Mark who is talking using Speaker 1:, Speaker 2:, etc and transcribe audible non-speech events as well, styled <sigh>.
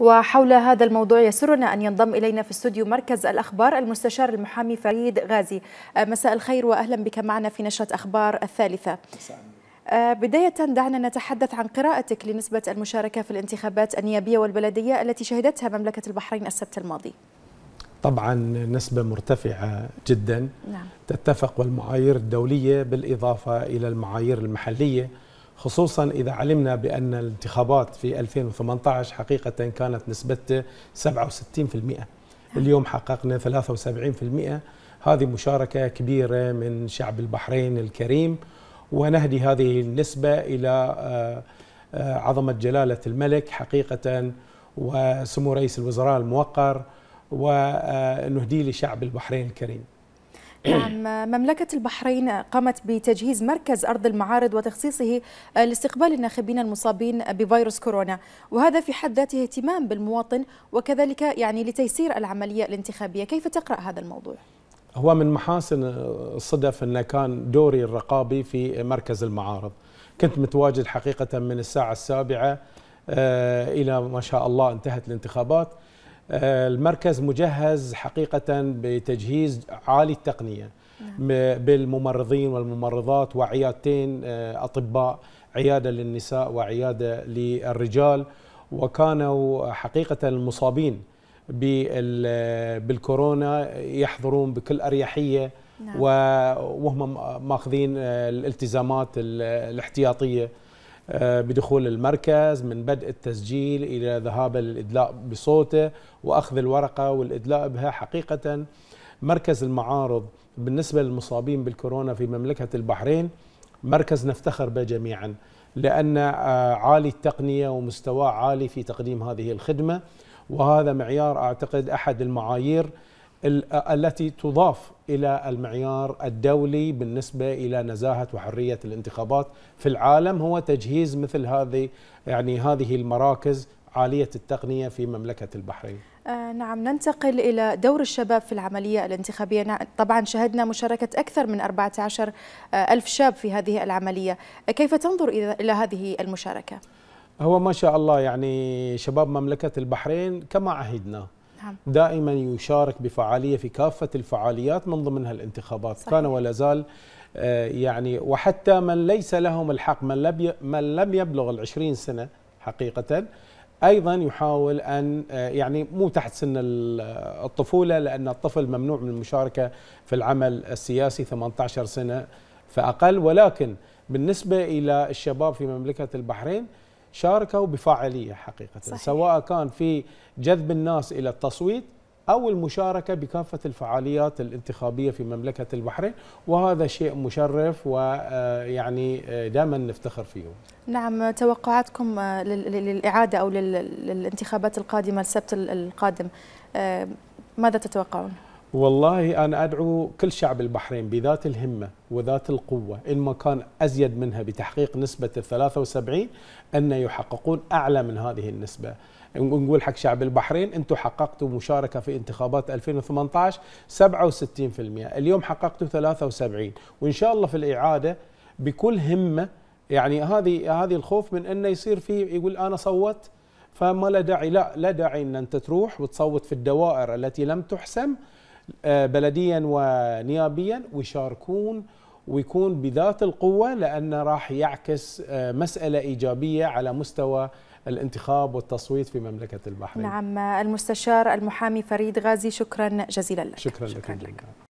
Speaker 1: وحول هذا الموضوع يسرنا أن ينضم إلينا في استوديو مركز الأخبار المستشار المحامي فريد غازي آه، مساء الخير وأهلا بك معنا في نشرة أخبار الثالثة آه، بداية دعنا نتحدث عن قراءتك لنسبة المشاركة في الانتخابات النيابية والبلدية التي شهدتها مملكة البحرين السبت الماضي
Speaker 2: طبعا نسبة مرتفعة جدا نعم. تتفق والمعايير الدولية بالإضافة إلى المعايير المحلية خصوصا إذا علمنا بأن الانتخابات في 2018 حقيقة كانت نسبته 67% نعم. اليوم حققنا 73% هذه مشاركة كبيرة من شعب البحرين الكريم ونهدي هذه النسبة إلى آه، آه، عظمة جلالة الملك حقيقة وسمو رئيس الوزراء الموقر ونهدي آه، لشعب البحرين الكريم
Speaker 1: <clears throat> نعم مملكة البحرين قامت بتجهيز مركز أرض المعارض وتخصيصه لاستقبال الناخبين المصابين بفيروس كورونا وهذا في حد ذاته اهتمام بالمواطن وكذلك يعني لتيسير العملية الانتخابية كيف تقرأ هذا الموضوع؟
Speaker 2: هو من محاسن الصدف أن كان دوري الرقابي في مركز المعارض كنت متواجد حقيقة من الساعة السابعة آه، إلى ما شاء الله انتهت الانتخابات المركز مجهز حقيقة بتجهيز عالي التقنية نعم. بالممرضين والممرضات وعيادتين آه، أطباء عيادة للنساء وعيادة للرجال وكانوا حقيقة المصابين بالكورونا يحضرون بكل أريحية نعم. وهم ماخذين آه، الالتزامات الاحتياطية آه، بدخول المركز من بدء التسجيل إلى ذهابه للإدلاء بصوته وأخذ الورقة والإدلاء بها حقيقة مركز المعارض بالنسبة للمصابين بالكورونا في مملكة البحرين مركز نفتخر به جميعا لأن آه، عالي التقنية ومستواه عالي في تقديم هذه الخدمة وهذا معيار أعتقد أحد المعايير آه، التي تضاف الى المعيار الدولي بالنسبه الى نزاهه وحريه الانتخابات في العالم هو تجهيز مثل هذه يعني هذه المراكز عاليه التقنيه في مملكه البحرين.
Speaker 1: آه نعم ننتقل إلى دور الشباب في العملية الانتخابية طبعا شهدنا مشاركة أكثر من 14 آه، ألف شاب في هذه العملية كيف تنظر إلى هذه المشاركة؟
Speaker 2: هو ما شاء الله يعني شباب مملكة البحرين كما عهدنا نعم. دائما يشارك بفعاليه في كافه الفعاليات من ضمنها الانتخابات صحيح. كان ولا زال آه، يعني وحتى من ليس لهم الحق من لم من لم يبلغ العشرين سنه حقيقه ايضا يحاول ان آه، يعني مو تحت سن آه، الطفوله لان الطفل ممنوع من المشاركه في العمل السياسي 18 سنه فاقل ولكن بالنسبه الى الشباب في مملكه البحرين شاركوا بفاعليه حقيقه صحيح. سواء كان في جذب الناس الى التصويت او المشاركه بكافه الفعاليات الانتخابيه في مملكه البحرين وهذا شيء مشرف ويعني آه، آه، دائما نفتخر فيه.
Speaker 1: نعم توقعاتكم آه، للاعاده او للانتخابات القادمه السبت القادم ماذا تتوقعون؟
Speaker 2: والله أنا أدعو كل شعب البحرين بذات الهمة وذات القوة إن ما كان أزيد منها بتحقيق نسبة ال 73 أن يحققون أعلى من هذه النسبة نقول حق شعب البحرين أنتم حققتوا مشاركة في انتخابات 2018 67% اليوم حققتوا 73 وإن شاء الله في الإعادة بكل همة يعني هذه هذه الخوف من أنه يصير في يقول أنا صوت فما لا داعي لا لا داعي أن أنت تروح وتصوت في الدوائر التي لم تحسم آه، بلديا ونيابيا ويشاركون ويكون بذات القوه لان راح يعكس آه، مساله ايجابيه على مستوى الانتخاب والتصويت في مملكه البحرين.
Speaker 1: نعم المستشار المحامي فريد غازي شكرا جزيلا لك. شكرا, شكرا لك.